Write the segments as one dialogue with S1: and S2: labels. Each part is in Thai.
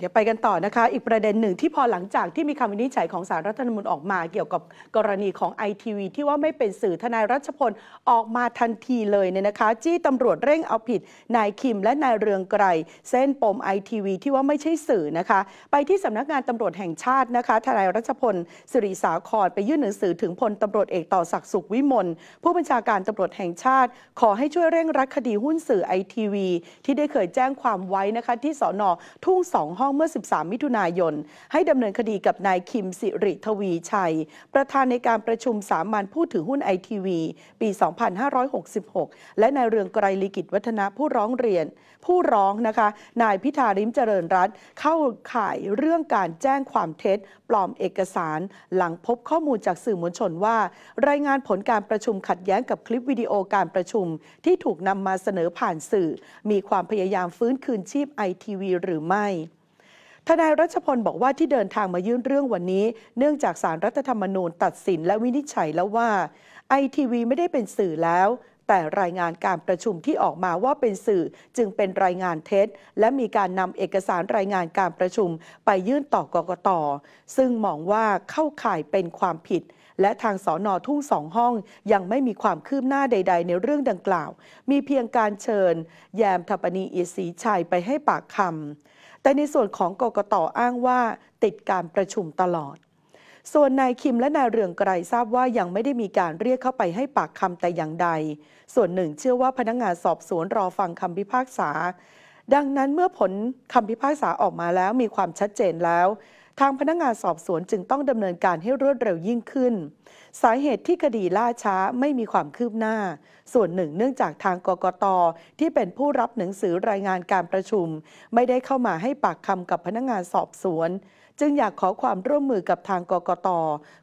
S1: เดี๋ยวไปกันต่อนะคะ อีกประเด็นหนึ่งที่พอหลังจากที่มีคำวินิจฉัยของสารรัฐธรรมนูญออกมา เกี่ยวกับกรณีของไอทีวีที่ว่าไม่เป็นสื่อทนายรัชพล ออกมาทันทีเลยเนี่ยนะคะจี้ตำรวจเร่งเอาผิดนายคิมและนายเรืองไกร เส้นปมไอทีวีที่ว่าไม่ใช่สื่อนะคะไปที่สำนักงานตำรวจแห่งชาตินะคะทนายรัชพลสิริสาครไปยื่นหนังสือถึงพลตำรวจเอกต่อศักดิ์สุขวิมลผู้บัญชาการตำรวจแห่งชาติ ขอให้ช่วยเร่งรัดคดีหุ้นสื่อไอทีวีที่ได้เคยแจ้งความไว้นะคะที่สอนอทุ่งสองห้องเมื่อ 13 มิถุนายน ให้ดำเนินคดีกับนายคิมสิริทวีชัยประธานในการประชุมสามัญผู้ถือหุ้นไอทีวีปี 2566 และนายเรืองไกรลิกิตวัฒนะผู้ร้องเรียน ผู้ร้องนะคะ นายพิธาริมเจริญรัตเข้าข่ายเรื่องการแจ้งความเท็จ ปลอมเอกสาร หลังพบข้อมูลจากสื่อมวลชนว่า รายงานผลการประชุมขัดแย้งกับคลิปวิดีโอการประชุมที่ถูกนำมาเสนอผ่านสื่อ มีความพยายามฟื้นคืนชีพไอทีวีหรือไม่ทนายรัชพลบอกว่าที่เดินทางมายื่นเรื่องวันนี้เนื่องจากสารรัฐธรรมนูญตัดสินและวินิจฉัยแล้วว่าไอทีวีไม่ได้เป็นสื่อแล้ว แต่รายงานการประชุมที่ออกมาว่าเป็นสื่อจึงเป็นรายงานเท็จ และมีการนำเอกสารรายงานการประชุม ไปยื่นต่อกกตซึ่งมองว่าเข้าข่ายเป็นความผิด และทางสอนอทุ่งสองห้อง ยังไม่มีความคืบหน้าใด ๆ ในเรื่องดังกล่าว มีเพียงการเชิญ แยมทปนีเอีศีชัยไปให้ปากคำแต่ในส่วนของกกตอ้างว่า ติดการประชุมตลอด ส่วนนายคิมและนายเรืองไกรทราบว่ายังไม่ได้มีการเรียกเข้าไปให้ปากคำแต่อย่างใด ส่วนหนึ่งเชื่อว่าพนักงงานสอบสวนรอฟังคำพิพากษา ดังนั้นเมื่อผลคำพิพากษาออกมาแล้วมีความชัดเจนแล้ว ทางพนักงงานสอบสวนจึงต้องดำเนินการให้รวดเร็วยิ่งขึ้นสาเหตุที่คดีล่าช้าไม่มีความคืบหน้า ส่วนหนึ่ง เนื่องจากทางกกต ที่เป็นผู้รับหนังสือรายงานการประชุม ไม่ได้เข้ามาให้ปากคำกับพนักงงานสอบสวน จึงอยากขอความร่วมมือกับทางกกต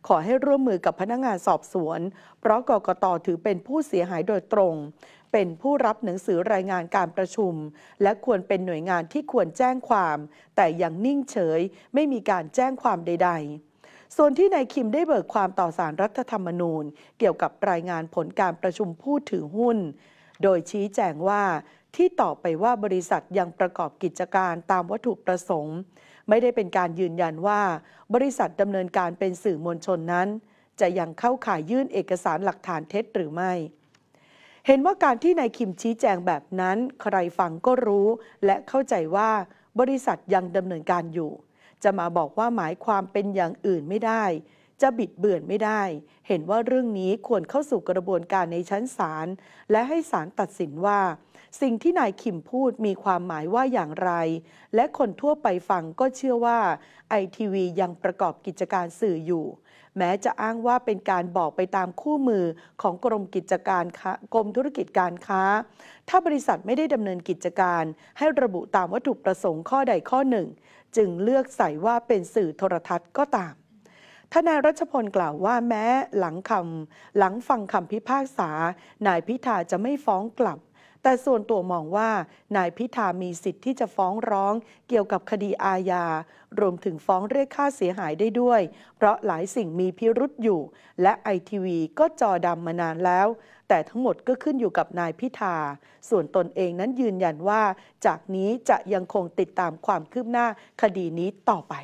S1: ขอให้ร่วมมือกับพนักงงานสอบสวน เพราะกกต ถือเป็นผู้เสียหายโดยตรง เป็นผู้รับหนังสือรายงานการประชุม และควรเป็นหน่วยงานที่ควรแจ้งความ แต่ยังนิ่งเฉยไม่มีการแจ้งความใด ๆส่วนที่นายคิมได้เบิกความต่อสารรัฐธรรมนูญ เกี่ยวกับรายงานผลการประชุมผู้ถือหุ้น โดยชี้แจงว่า ที่ตอบไปว่าบริษัทยังประกอบกิจการตามวัตถุประสงค์ ไม่ได้เป็นการยืนยันว่าบริษัทดำเนินการเป็นสื่อมวลชนนั้น จะยังเข้าข่ายยื่นเอกสารหลักฐานเท็จหรือไม่ เห็นว่าการที่นายคิมชี้แจงแบบนั้น ใครฟังก็รู้ และเข้าใจว่าบริษัทยังดำเนินการอยู่จะมาบอกว่าหมายความเป็นอย่างอื่นไม่ได้ จะบิดเบือนไม่ได้ เห็นว่าเรื่องนี้ควรเข้าสู่กระบวนการในชั้นศาลและให้ศาลตัดสินว่าสิ่งที่นายขิมพูดมีความหมายว่าอย่างไร และคนทั่วไปฟังก็เชื่อว่าไอทีวียังประกอบกิจการสื่ออยู่ แม้จะอ้างว่าเป็นการบอกไปตามคู่มือของกรมกิจการกรมธุรกิจการค้า ถ้าบริษัทไม่ได้ดำเนินกิจการ ให้ระบุตามวัตถุประสงค์ข้อใดข้อหนึ่ง จึงเลือกใส่ว่าเป็นสื่อโทรทัศน์ก็ตาม ทนายรัชพลกล่าวว่าแม้ หลังคำหลังฟังคำพิพากษานายพิธาจะไม่ฟ้องกลับแต่ส่วนตัวมองว่านายพิธามีสิทธิ์ที่จะฟ้องร้องเกี่ยวกับคดีอาญารวมถึงฟ้องเรียกค่าเสียหายได้ด้วย เพราะหลายสิ่งมีพิรุษอยู่ และไอทีวีก็จอดำมานานแล้ว แต่ทั้งหมดก็ขึ้นอยู่กับนายพิธา ส่วนตนเองนั้นยืนยันว่า จากนี้จะยังคงติดตามความคืบหน้าคดีนี้ต่อไป